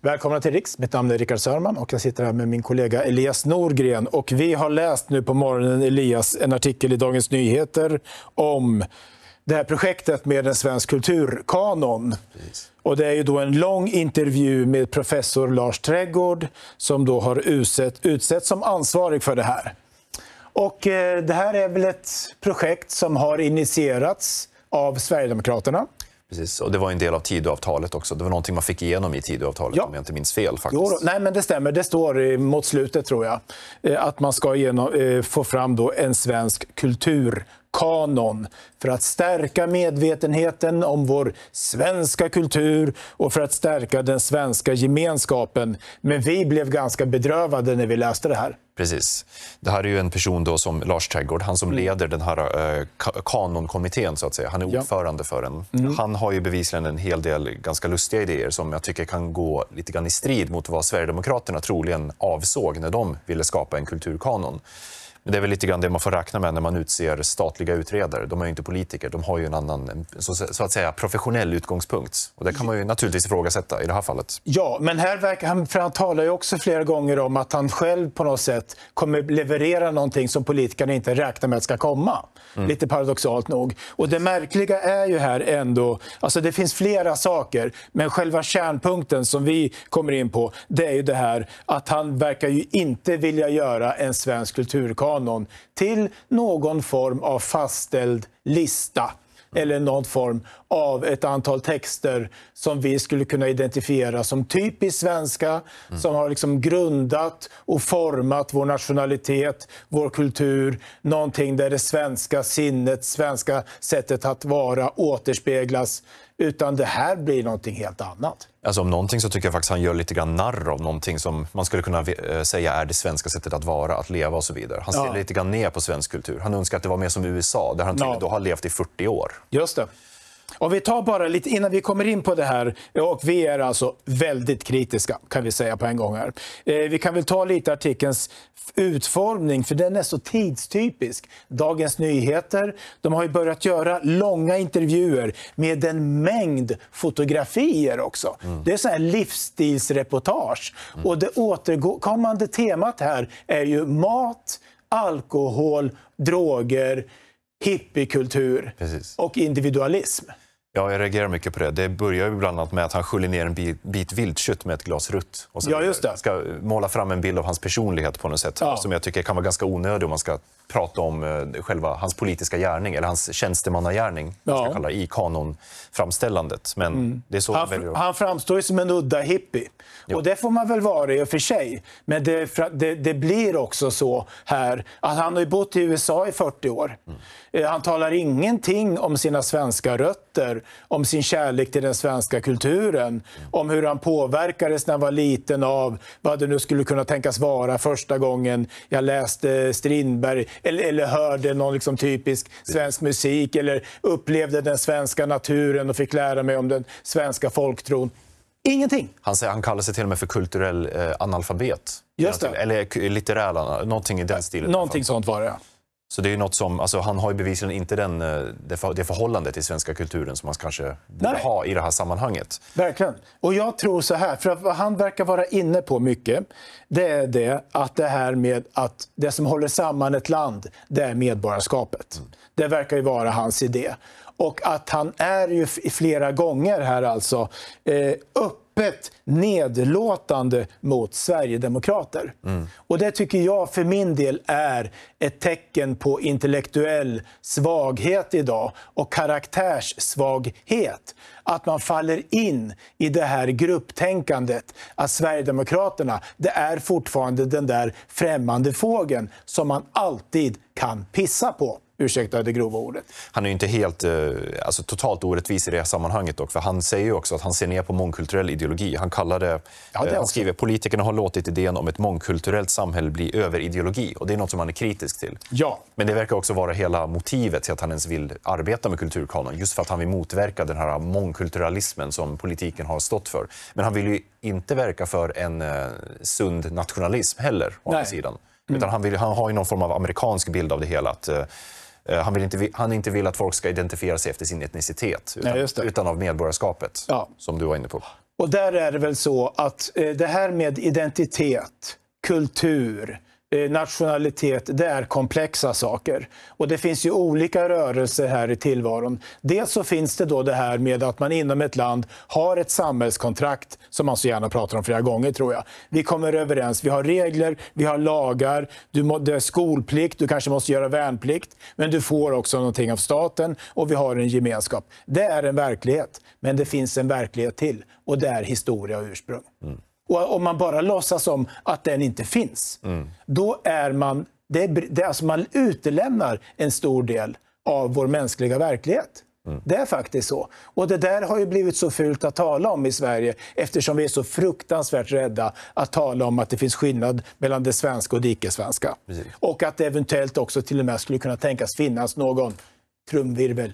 Välkomna till Riks. Mitt namn är Rickard Sörman och jag sitter här med min kollega Elias Norgren. Och vi har läst nu på morgonen, Elias, en artikel i Dagens Nyheter om det här projektet med en svensk kulturkanon. Och det är ju då en lång intervju med professor Lars Trädgård som då har utsett, utsett som ansvarig för det här. Och eh, Det här är väl ett projekt som har initierats av Sverigedemokraterna Precis, och det var en del av Tidöavtalet också. Det var någonting man fick igenom i Tidöavtalet, ja. om jag inte minns fel. Faktiskt. Jo, nej, men det stämmer. Det står mot slutet, tror jag, eh, att man ska igenom, eh, få fram då en svensk kultur kanon för att stärka medvetenheten om vår svenska kultur och för att stärka den svenska gemenskapen. Men vi blev ganska bedrövade när vi läste det här. Precis. Det här är ju en person då som Lars Trädgård, han som mm. leder den här eh, kanonkommittén, så att säga. han är ordförande för den. Mm. Han har ju bevisligen en hel del ganska lustiga idéer som jag tycker kan gå lite grann i strid mot vad Sverigedemokraterna troligen avsåg när de ville skapa en kulturkanon det är väl lite grann det man får räkna med när man utser statliga utredare. De är ju inte politiker, de har ju en annan så, att säga, professionell utgångspunkt. Och det kan man ju naturligtvis ifrågasätta i det här fallet. Ja, men här verkar han, för han talar ju också flera gånger om att han själv på något sätt kommer leverera någonting som politikerna inte räknar med ska komma. Mm. Lite paradoxalt nog. Och det märkliga är ju här ändå, alltså det finns flera saker, men själva kärnpunkten som vi kommer in på, det är ju det här att han verkar ju inte vilja göra en svensk kulturkanon kanon till någon form av fastställd lista eller någon form av ett antal texter som vi skulle kunna identifiera som typiskt svenska, mm. som har liksom grundat och format vår nationalitet, vår kultur, någonting där det svenska sinnet, svenska sättet att vara återspeglas utan det här blir någonting helt annat. Alltså om någonting så tycker jag faktiskt han gör lite grann narr av någonting som man skulle kunna eh, säga är det svenska sättet att vara, att leva och så vidare. Han ser ja. lite grann ner på svensk kultur. Han önskar att det var mer som USA, där han ja. då har levt i 40 år. Just det. Och vi tar bara lite innan vi kommer in på det här, och vi är alltså väldigt kritiska kan vi säga på en gång här. Eh, vi kan väl ta lite artikelns utformning, för den är så tidstypisk. Dagens Nyheter, de har ju börjat göra långa intervjuer med en mängd fotografier också. Mm. Det är så här livsstilsreportage. Mm. Och det återkommande temat här är ju mat, alkohol, droger, hippiekultur Precis. och individualism. Ja, jag reagerar mycket på det. Det börjar ju bland annat med att han sköljer ner en bit, bit viltkött med ett glas rutt. Och ja, just det. ska måla fram en bild av hans personlighet på något sätt ja. som jag tycker kan vara ganska onödig om man ska prata om eh, själva hans politiska gärning, eller hans tjänstemannagärning, ja. ska kalla det, i kanonframställandet. Men mm. det är så han, väljer... han framstår ju som en udda hippie. Jo. Och det får man väl vara i och för sig. Men det, det, det, blir också så här att han har ju bott i USA i 40 år. Mm. Eh, han talar ingenting om sina svenska rötter berättar om sin kärlek till den svenska kulturen. Om hur han påverkades när han var liten av vad det nu skulle kunna tänkas vara första gången jag läste Strindberg eller, eller hörde någon liksom typisk svensk musik eller upplevde den svenska naturen och fick lära mig om den svenska folktron. Ingenting. Han, säger, han kallar sig till och med för kulturell eh, analfabet. Just det. Eller litterär, någonting i den stilen. Någonting sånt var det, ja. Så det är något som, alltså, han har ju bevisligen inte den, eh, det, för, förhållande till svenska kulturen som man kanske borde Nej. ha i det här sammanhanget. Verkligen. Och jag tror så här, för vad han verkar vara inne på mycket, det är det att det här med att det som håller samman ett land, det är medborgarskapet. Mm. Det verkar ju vara hans idé. Och att han är ju flera gånger här alltså eh, upp öppet nedlåtande mot sverigedemokrater. Mm. Och det tycker jag för min del är ett tecken på intellektuell svaghet idag och karaktärssvaghet. Att man faller in i det här grupptänkandet att Sverigedemokraterna, det är fortfarande den där främmande fågeln som man alltid kan pissa på. Ursäkta det grova ordet. Han är inte helt eh, alltså, totalt orättvis i det sammanhanget. Dock, för Han säger också att han ser ner på mångkulturell ideologi. Han, kallar det, ja, det eh, han skriver politikerna har låtit idén om ett mångkulturellt samhälle bli överideologi. Och det är något som han är kritisk till. Ja. Men det verkar också vara hela motivet till att han ens vill arbeta med kulturkanon. Just för att han vill motverka den här mångkulturalismen som politiken har stått för. Men han vill inte verka för en eh, sund nationalism heller. Å andra sidan. Mm. Utan han, vill, han har ju någon form av amerikansk bild av det hela. Att, eh, Eh, han, vill inte, han inte vill att folk ska identifiera sig efter sin etnicitet utan, Nej, utan av medborgarskapet, ja. som du var inne på. Och där är det väl så att eh, det här med identitet, kultur, Eh, nationalitet, det är komplexa saker. Och det finns ju olika rörelser här i tillvaron. Dels så finns det då det här med att man inom ett land har ett samhällskontrakt, som man så gärna pratar om flera gånger tror jag. Vi kommer överens, vi har regler, vi har lagar, du må, det är skolplikt, du kanske måste göra värnplikt, men du får också någonting av staten och vi har en gemenskap. Det är en verklighet, men det finns en verklighet till och det är historia och ursprung. Mm. Och om man bara låtsas som att den inte finns, mm. då är man, det, det, alltså man utelämnar en stor del av vår mänskliga verklighet. Mm. Det är faktiskt så. Och det där har ju blivit så fult att tala om i Sverige eftersom vi är så fruktansvärt rädda att tala om att det finns skillnad mellan det svenska och det icke-svenska. Och att det eventuellt också till och med skulle kunna tänkas finnas någon trumvirvel,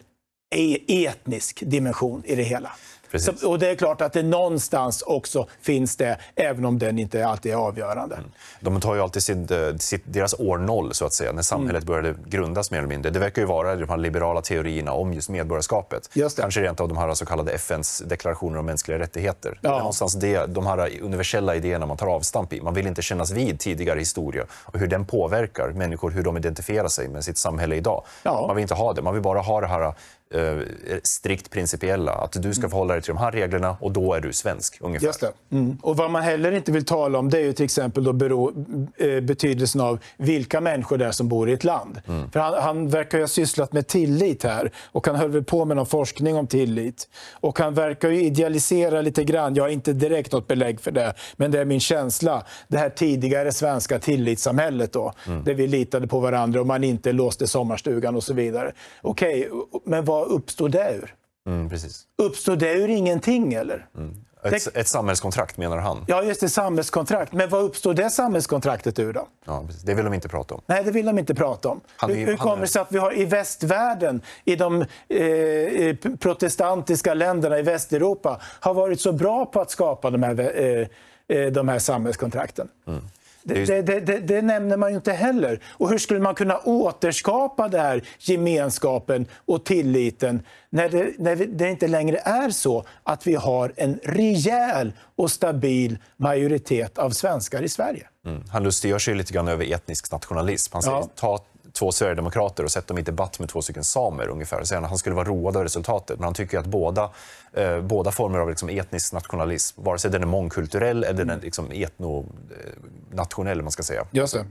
e-, etnisk dimension i det hela. Precis. Så, och det är klart att det någonstans också finns det, även om den inte alltid är avgörande. Mm. De tar ju alltid sitt, eh, sitt, deras år noll, så att säga, när samhället mm. började grundas mer eller mindre. Det verkar ju vara de här liberala teorierna om just medborgarskapet. Just Kanske rent av de här så kallade FNs deklarationer om mänskliga rättigheter. Ja. Någonstans det, de här universella idéerna man tar avstamp i. Man vill inte kännas vid tidigare historia och hur den påverkar människor, hur de identifierar sig med sitt samhälle idag. Ja. Man vill inte ha det. Man vill bara ha det här Eh, strikt principiella. Att du ska förhålla dig till de här reglerna och då är du svensk. ungefär. Just mm. Och Vad man heller inte vill tala om det är ju till exempel då bero, eh, betydelsen av vilka människor det är som bor i ett land. Mm. För han, han, verkar ju ha sysslat med tillit här och han höll väl på med någon forskning om tillit. Och Han verkar ju idealisera lite grann, jag har inte direkt något belägg för det, men det är min känsla. Det här tidigare svenska tillitssamhället då, mm. där vi litade på varandra och man inte låste sommarstugan och så vidare. Okej, okay, men vad vad uppstår det ur? Mm, precis. Uppstår det ur ingenting eller? Mm. Ett, ett, samhällskontrakt menar han. Ja, just det, samhällskontrakt. Men vad uppstår det samhällskontraktet ur då? Ja, det vill de inte prata om. Nej, det vill de inte prata om. Han, hur, hur kommer det sig att vi har i västvärlden, i de eh, protestantiska länderna i Västeuropa, har varit så bra på att skapa de här, eh, eh, de här samhällskontrakten? Mm. Det, det, det, det, nämner man ju inte heller. Och hur skulle man kunna återskapa den här gemenskapen och tilliten när det, när det inte längre är så att vi har en rejäl och stabil majoritet av svenskar i Sverige? Mm. Han lustigör sig lite grann över etnisk nationalism. Han säger ja. ta två sverigedemokrater och sett dem i debatt med två stycken samer ungefär. och Så han skulle vara road av resultatet, men han tycker att båda, eh, båda former av liksom etnisk nationalism, vare sig den är mångkulturell eller den är liksom etnonationell, eh, man ska säga. Just det.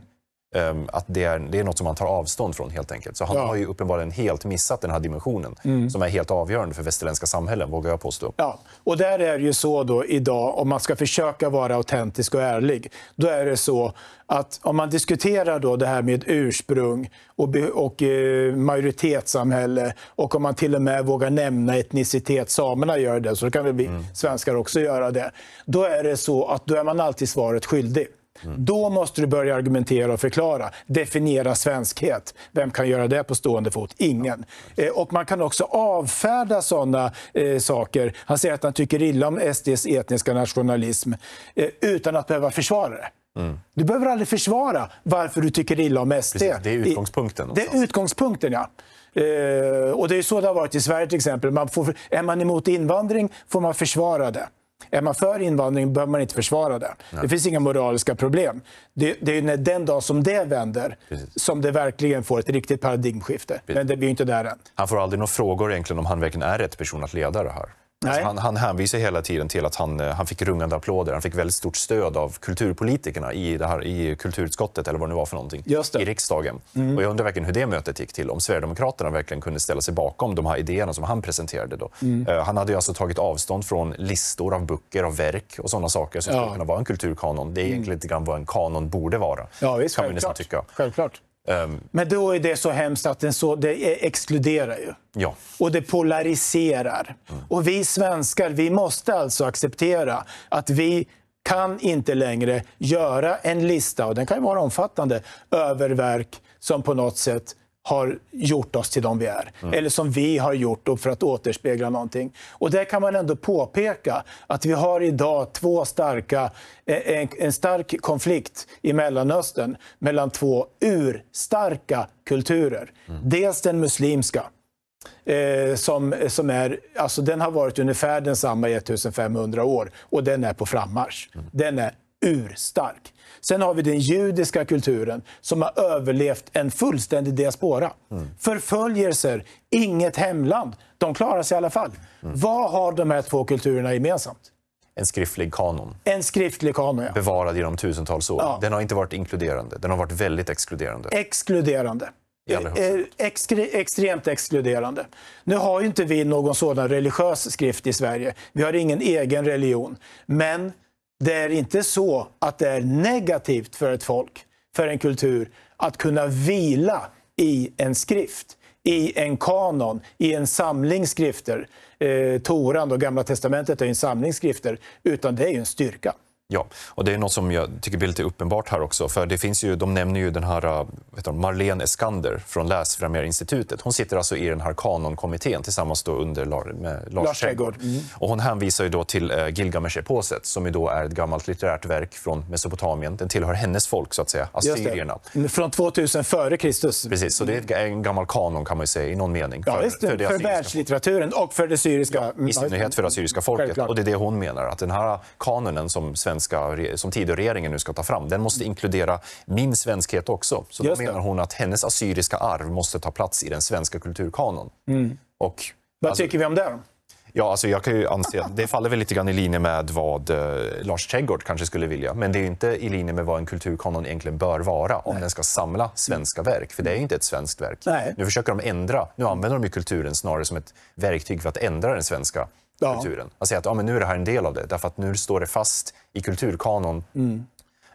Ehm, att det är, det är något som han tar avstånd från helt enkelt. Så han ja. har ju uppenbarligen helt missat den här dimensionen mm. som är helt avgörande för västerländska samhällen, vågar jag påstå. Ja, och där är det ju så då idag, om man ska försöka vara autentisk och ärlig, då är det så att om man diskuterar då det här med ursprung och, och eh, majoritetssamhälle och om man till och med vågar nämna etnicitet, samerna gör det, så kan väl vi mm. svenskar också göra det, då är det så att då är man alltid svaret skyldig. Mm. Då måste du börja argumentera och förklara. Definiera svenskhet. Vem kan göra det på stående fot? Ingen. Eh, och man kan också avfärda sådana eh, saker. Han säger att han tycker illa om SDs etniska nationalism eh, utan att behöva försvara det. Mm. Du behöver aldrig försvara varför du tycker illa om SD. Precis, det är utgångspunkten. Det är utgångspunkten, ja. Eh, och det är så det har varit i Sverige till exempel. Man får, är man emot invandring får man försvara det. Är man för invandring behöver man inte försvara det. Nej. Det finns inga moraliska problem. Det, det är när den dag som det vänder Precis. som det verkligen får ett riktigt paradigmskifte. Precis. Men det, vi är inte där än. Han får aldrig några frågor egentligen om han verkligen är rätt person att leda det här. Alltså han, han hänvisar hela tiden till att han, eh, han fick rungande applåder. Han fick väldigt stort stöd av kulturpolitikerna i, det här, i kulturutskottet eller vad det nu var för någonting, i riksdagen. Mm. Och jag undrar verkligen hur det mötet gick till. Om Sverigedemokraterna verkligen kunde ställa sig bakom de här idéerna som han presenterade. Då. Mm. Uh, han hade ju alltså tagit avstånd från listor av böcker och verk och sådana saker som ja. skulle kunna vara en kulturkanon. Det är mm. egentligen mm. lite grann vad en kanon borde vara. Ja, visst, kan självklart. Vi nästan tycka. självklart. Ehm. Men då är det så hemskt att den så, det e-, exkluderar ju. Ja. Och det polariserar. Mm. Och vi svenskar, vi måste alltså acceptera att vi kan inte längre göra en lista, och den kan ju vara omfattande, över verk som på något sätt har gjort oss till de vi är. Mm. Eller som vi har gjort för att återspegla någonting. Och där kan man ändå påpeka att vi har idag två starka, eh, en, en stark konflikt i Mellanöstern mellan två urstarka kulturer. Mm. Dels den muslimska, Eh, som, som är, alltså den har varit ungefär densamma i 1500 år och den är på frammarsch. Mm. Den är urstark. Sen har vi den judiska kulturen som har överlevt en fullständig diaspora. Mm. Förföljelser, inget hemland. De klarar sig i alla fall. Mm. Vad har de här två kulturerna gemensamt? En skriftlig kanon. En skriftlig kanon, ja. Bevarad genom tusentals år. Ja. Den har inte varit inkluderande, den har varit väldigt exkluderande. Exkluderande. Eh, eh, extremt exkluderande. Nu har ju inte vi någon sådan religiös skrift i Sverige. Vi har ingen egen religion. Men det är inte så att det är negativt för ett folk, för en kultur, att kunna vila i en skrift, i en kanon, i en samling skrifter. Eh, Toran och Gamla testamentet är en samling skrifter, utan det är en styrka. Ja, och det är något som jag tycker blir lite uppenbart här också. För det finns ju, De nämner ju den här äh, vet du, Marlene Eskander från Läsfrämjarinstitutet. Hon sitter alltså i den här kanonkommittén tillsammans då under Lar, med Lars, Lars Trädgård. Mm. Och hon hänvisar ju då till äh, Gilgamesh-eposet som ju då är ett gammalt litterärt verk från Mesopotamien. Den tillhör hennes folk, så att säga, assyrierna. Från 2000 före Kristus. Precis, så det är en gammal kanon kan man säga i någon mening. Ja, för, för, det för världslitteraturen och för det syriska. Ja, I synnerhet för det assyriska folket. Självklart. Och det är det hon menar, att den här kanonen som svensk ska, som Tidöregeringen nu ska ta fram, den måste inkludera min svenskhet också. Så då menar hon att hennes assyriska arv måste ta plats i den svenska kulturkanon. Mm. Och, vad alltså, tycker vi om det Ja, alltså jag kan ju anse att det faller väl lite grann i linje med vad eh, Lars Trädgård kanske skulle vilja. Men det är inte i linje med vad en kulturkanon egentligen bör vara om Nej. den ska samla svenska verk, för det är inte ett svenskt verk. Nej. Nu försöker de ändra, nu använder de kulturen snarare som ett verktyg för att ändra den svenska ja. kulturen. Att säga att ja, men nu är det här en del av det, därför att nu står det fast i kulturkanon mm.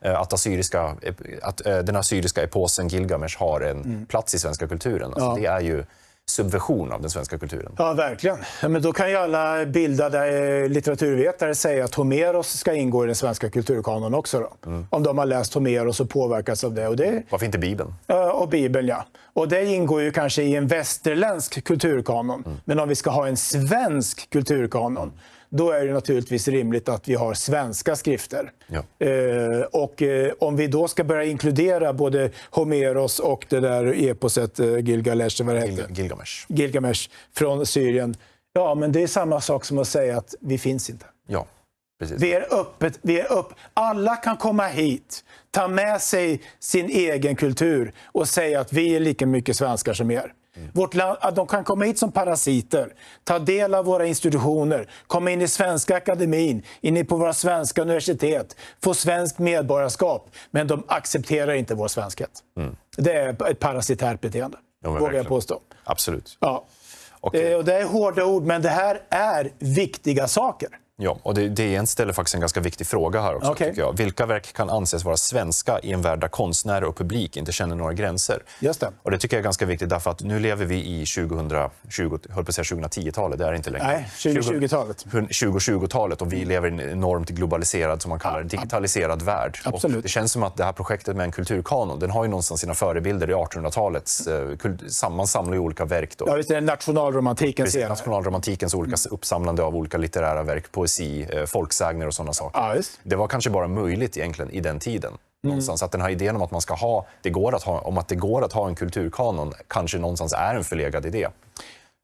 Eh, att, assyriska, eh, att eh, den assyriska eposen Gilgamesh har en mm. plats i svenska kulturen. Alltså, ja. Det är ju subversion av den svenska kulturen. Ja, verkligen. men då kan ju alla bildade eh, litteraturvetare säga att Homeros ska ingå i den svenska kulturkanon också. Mm. Om de har läst Homeros och påverkats av det. Och det... Varför inte Bibeln? och Bibeln, ja. Och det ingår ju kanske i en västerländsk kulturkanon. Mm. Men om vi ska ha en svensk kulturkanon mm då är det naturligtvis rimligt att vi har svenska skrifter. Ja. Eh, och eh, om vi då ska börja inkludera både Homeros och det där eposet eh, Gilgamesh, vad Gil Gilgamesh. Gilgamesh från Syrien, ja men det är samma sak som att säga att vi finns inte. Ja. Precis. Vi är öppet, vi är upp. Alla kan komma hit, ta med sig sin egen kultur och säga att vi är lika mycket svenskar som er. Mm. Vårt land, att de kan komma hit som parasiter, ta del av våra institutioner, komma in i Svenska akademin, in på våra svenska universitet, få svenskt medborgarskap. Men de accepterar inte vår svenskhet. Mm. Det är ett parasitärt beteende, ja, vågar verkligen. jag påstå. Absolut. Ja. Okay. Eh, och det är hårda ord, men det här är viktiga saker. Ja, och det, DN ställer faktiskt en ganska viktig fråga här också. Okay. Tycker jag. Vilka verk kan anses vara svenska i en värld där konstnärer och publik inte känner några gränser? Just det. Och det tycker jag är ganska viktigt därför att nu lever vi i 2010-talet, det är det inte längre. Nej, 2020-talet. 2020-talet och vi mm. lever i en enormt globaliserad, som man kallar det, digitaliserad värld. Absolut. Och det känns som att det här projektet med en kulturkanon, den har ju någonstans sina förebilder i 1800-talets, man mm. eh, samlar ju olika verk då. Ja, visst är det nationalromantikens Precis, nationalromantikens olika uppsamlande av olika litterära verk på poesi, eh, folksagner och sådana saker. Ah, det var kanske bara möjligt egentligen i den tiden. Mm. Att den här idén om att, man ska ha, det går att ha, om att det går att ha en kulturkanon kanske någonstans är en förlegad idé.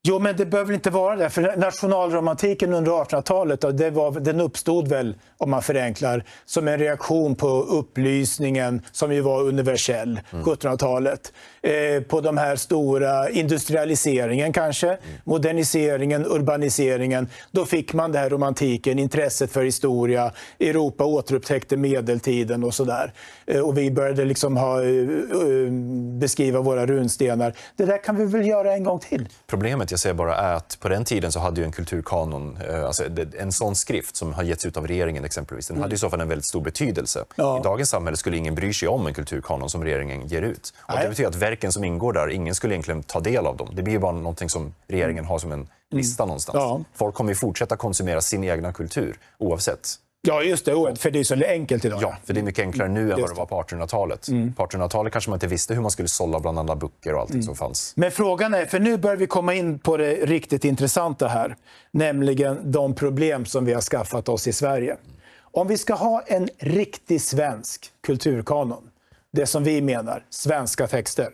Jo, men det behöver inte vara det. För nationalromantiken under 1800-talet den uppstod väl, om man förenklar, som en reaktion på upplysningen som ju var universell, mm. 1700-talet. Eh, på de här stora industrialiseringen kanske, mm. moderniseringen, urbaniseringen. Då fick man den här romantiken, intresset för historia. Europa återupptäckte medeltiden och sådär. Eh, och vi började liksom ha, eh, eh beskriva våra runstenar. Det där kan vi väl göra en gång till? Problemet jag säger bara att på den tiden så hade ju en kulturkanon, eh, alltså en sån skrift som har getts ut av regeringen exempelvis, den hade i så fall en väldigt stor betydelse. Ja. I dagens samhälle skulle ingen bry sig om en kulturkanon som regeringen ger ut. Och det betyder att verken som ingår där, ingen skulle egentligen ta del av dem. Det blir bara någonting som regeringen har som en lista mm. någonstans. Ja. Folk kommer ju fortsätta konsumera sin egna kultur oavsett. Ja, just det. för det är så enkelt idag. Ja, för det är mycket enklare nu än vad det var på 1800-talet. Mm. På 1800-talet kanske man inte visste hur man skulle sålla bland alla böcker och allting mm. som fanns. Men frågan är, för nu börjar vi komma in på det riktigt intressanta här. Nämligen de problem som vi har skaffat oss i Sverige. Om vi ska ha en riktig svensk kulturkanon, det som vi menar, svenska texter.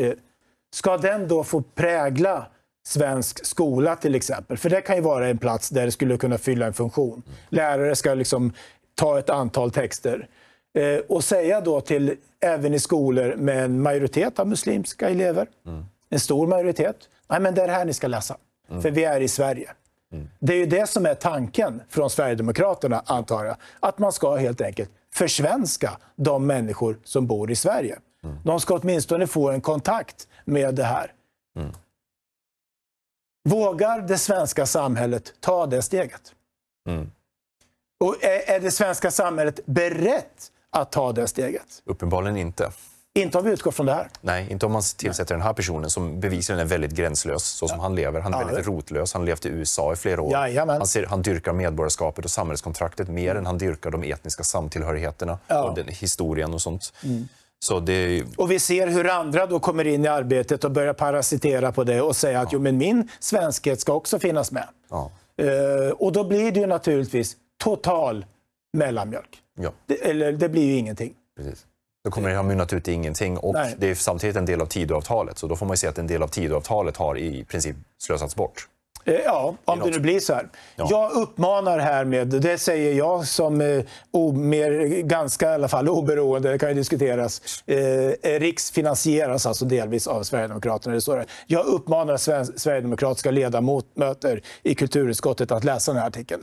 Eh, ska den då få prägla svensk skola till exempel. För det kan ju vara en plats där det skulle kunna fylla en funktion. Lärare ska liksom ta ett antal texter eh, och säga då till, även i skolor med en majoritet av muslimska elever, mm. en stor majoritet, nej men det är det här ni ska läsa. Mm. För vi är i Sverige. Mm. Det är ju det som är tanken från Sverigedemokraterna, antar jag. Att man ska helt enkelt försvenska de människor som bor i Sverige. Mm. De ska åtminstone få en kontakt med det här. Mm. Vågar det svenska samhället ta det steget? Mm. Och är, är det svenska samhället berett att ta det steget? Uppenbarligen inte. Inte om vi utgår från det här. Nej, inte om man tillsätter Nej. den här personen som bevisligen är väldigt gränslös så som ja. han lever. Han är ja, väldigt rotlös, han har levt i USA i flera år. Han, ser, han dyrkar medborgarskapet och samhällskontraktet mer mm. än han dyrkar de etniska samtillhörigheterna ja. och den historien och sånt. Mm. Det... Och vi ser hur andra då kommer in i arbetet och börjar parasitera på det och säga att ja. jo, men min svenskhet ska också finnas med. Ja. Uh, och då blir det ju naturligtvis total mellanmjölk. Ja. Det, eller det blir ju ingenting. Precis. Då kommer det ha mynnat ut i ingenting och Nej. det är samtidigt en del av Tidöavtalet. Så då får man ju se att en del av Tidöavtalet har i princip slösats bort. Eh, ja, om det nu blir så här. Ja. Jag uppmanar härmed, det säger jag som eh, o, mer, ganska i alla fall oberoende, det kan ju diskuteras, eh, eh finansieras alltså delvis av Sverigedemokraterna. Det står Jag uppmanar sven- sverigedemokratiska ledamöter i kulturutskottet att läsa den här artikeln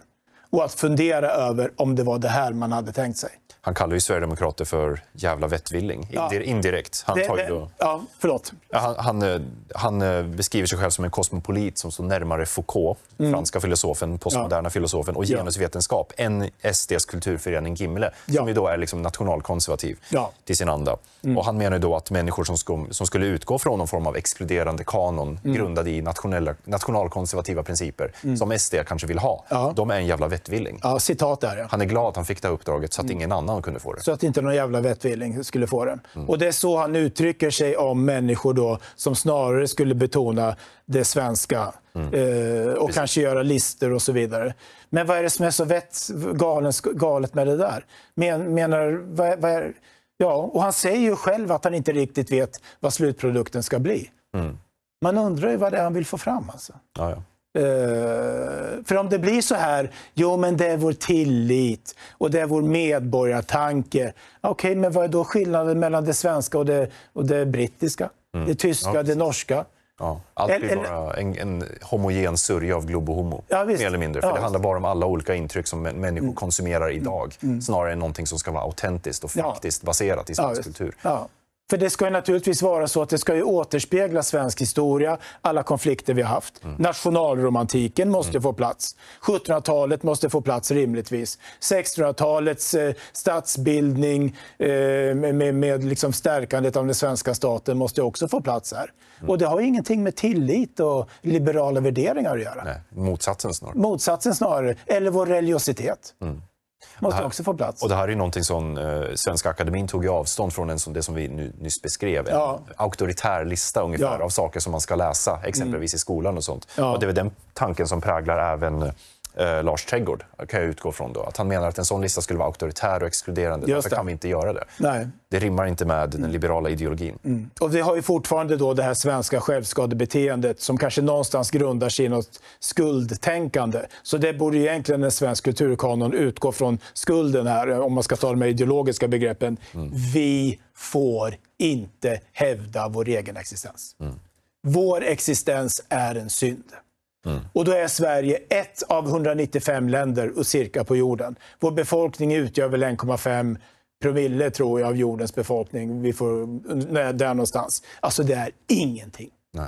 och att fundera över om det var det här man hade tänkt sig han kallar ju sverigedemokrater för jävla vettvilling, ja. indirekt. Han, tar ju ja, förlåt. Han, han, eh, han, eh, beskriver sig själv som en kosmopolit som står närmare Foucault, mm. franska filosofen, postmoderna ja. filosofen och genusvetenskap än SDs kulturförening Gimle, ja. som ju då är liksom nationalkonservativ ja. till sin anda. Mm. Och han menar då att människor som, skum, som, skulle utgå från någon form av exkluderande kanon mm. grundad i nationella, nationalkonservativa principer, mm. som SD kanske vill ha, de är en jävla vettvilling. Ja, citat där, Han är glad att han fick det här uppdraget, så att mm. ingen annan annan kunde få det. Så att inte någon jävla vettvilling skulle få den. Mm. Och det är så han uttrycker sig om människor då, som snarare skulle betona det svenska mm. eh, och Precis. kanske göra listor och så vidare. Men vad är det som är så vett, galen, galet med det där? Men, menar, vad, vad är, ja, och han säger ju själv att han inte riktigt vet vad slutprodukten ska bli. Mm. Man undrar ju vad det är han vill få fram. Alltså. Ja, ja. Eh, för om det blir så här, jo men det är vår tillit och det är vår medborgartanke. Okej, okay, men vad är då skillnaden mellan det svenska och det, och det brittiska? Mm. Det tyska, ja. det norska? Ja, allt blir bara en, en homogen sörja av globo homo, ja, mer eller mindre. För ja, Det handlar bara om alla olika intryck som människor mm. konsumerar idag, mm. mm. snarare än någonting som ska vara autentiskt och faktiskt baserat i svensk kultur. För det ska ju naturligtvis vara så att det ska ju återspegla svensk historia, alla konflikter vi har haft. Mm. Nationalromantiken måste mm. få plats. 1700-talet måste få plats rimligtvis. 1600-talets eh, statsbildning eh, med, med liksom stärkandet av den svenska staten måste också få plats här. Mm. Och det har ingenting med tillit och liberala värderingar att göra. Nej, motsatsen snarare. Motsatsen snarare, eller vår religiositet. Mm. Måste här, också få plats. Och det här är någonting som eh, Svenska Akademin tog avstånd från, en, som det som vi nu, nyss beskrev. En ja. auktoritär lista ungefär ja. av saker som man ska läsa, exempelvis mm. i skolan och sånt. Ja. Och det är väl den tanken som präglar även eh, eh, Lars Trädgård, kan jag utgå från då. Att han menar att en sån lista skulle vara auktoritär och exkluderande. Just Därför kan vi inte göra det. Nej. Det rimmar inte med den liberala ideologin. Mm. Och vi har ju fortfarande då det här svenska självskadebeteendet som kanske någonstans grundar sig i något skuldtänkande. Så det borde ju egentligen en svensk kulturkanon utgå från skulden här, om man ska ta de ideologiska begreppen. Mm. Vi får inte hävda vår egen existens. Mm. Vår existens är en synd. Mm. Och då är Sverige ett av 195 länder och cirka på jorden. Vår befolkning utgör väl 1,5 promille tror jag av jordens befolkning. Vi får där någonstans. Alltså det är ingenting. Nej.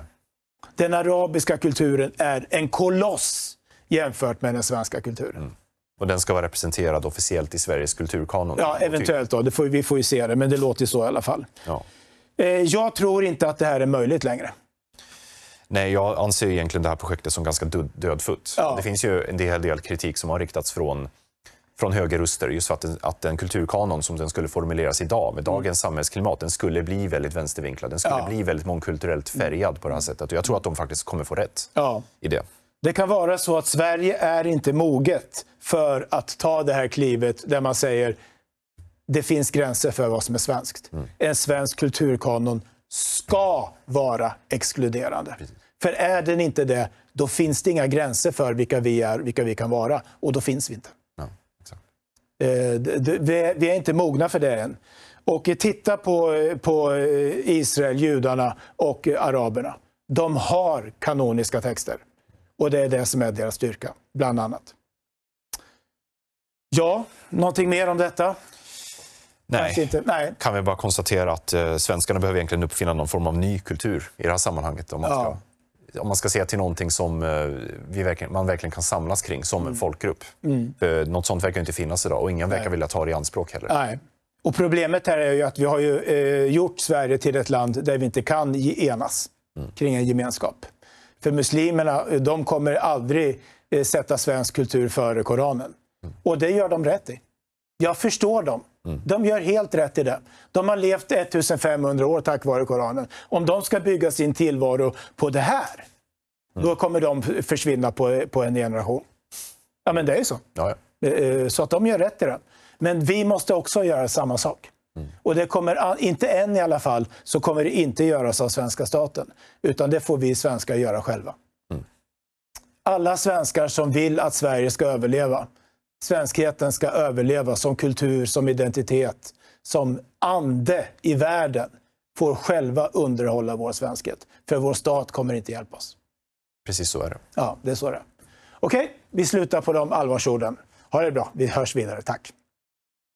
Den arabiska kulturen är en koloss jämfört med den svenska kulturen. Mm. Och den ska vara representerad officiellt i Sveriges kulturkanon? Ja, eventuellt. Då. Får, vi får ju se det, men det låter så i alla fall. Ja. Eh, jag tror inte att det här är möjligt längre. Nej, jag anser egentligen det här projektet som ganska dödfött. Ja. Det finns ju en hel del kritik som har riktats från från högerröster just för att, den, att en kulturkanon som den skulle formuleras idag med mm. dagens samhällsklimat, den skulle bli väldigt vänstervinklad. Den skulle ja. bli väldigt mångkulturellt färgad på det här mm. sättet. Och jag tror att de faktiskt kommer få rätt ja. i det. Det kan vara så att Sverige är inte moget för att ta det här klivet där man säger det finns gränser för vad som är svenskt. Mm. En svensk kulturkanon ska vara exkluderande. Precis. För är den inte det, då finns det inga gränser för vilka vi är, vilka vi kan vara. Och då finns vi inte. Ja, eh, vi är inte mogna för det än. Och titta på, eh, Israel, judarna och eh, araberna. De har kanoniska texter. Och det är det som är deras styrka, bland annat. Ja, någonting mer om detta? Nej. Nej. kan vi bara konstatera att svenskarna behöver egentligen uppfinna någon form av ny kultur i det här sammanhanget. Om man ja. ska om man ska säga till någonting som eh, vi verkligen, man verkligen kan samlas kring som en mm. folkgrupp. Mm. Eh, något sånt verkar inte finnas idag och ingen verkar vilja ta det i anspråk heller. Nej. Och problemet här är ju att vi har ju, eh, gjort Sverige till ett land där vi inte kan enas mm. kring en gemenskap. För muslimerna, de kommer aldrig eh, sätta svensk kultur före Koranen. Mm. Och det gör de rätt i. Jag förstår dem. Mm. De gör helt rätt i det. De har levt 1500 år tack vare Koranen. Om de ska bygga sin tillvaro på det här, mm. då kommer de försvinna på, på en generation. Ja, men det är så. Ja, eh, eh, Så att de gör rätt i det. Men vi måste också göra samma sak. Mm. Och det kommer, inte än i alla fall, så kommer det inte göras av svenska staten. Utan det får vi svenskar göra själva. Mm. Alla svenskar som vill att Sverige ska överleva, svenskheten ska överleva som kultur, som identitet, som ande i världen får själva underhålla vår svenskhet. För vår stat kommer inte hjälpa oss. Precis så är det. Ja, det är så det är. Okej, vi slutar på de allvarsorden. Ha det bra. Vi hörs vidare. Tack.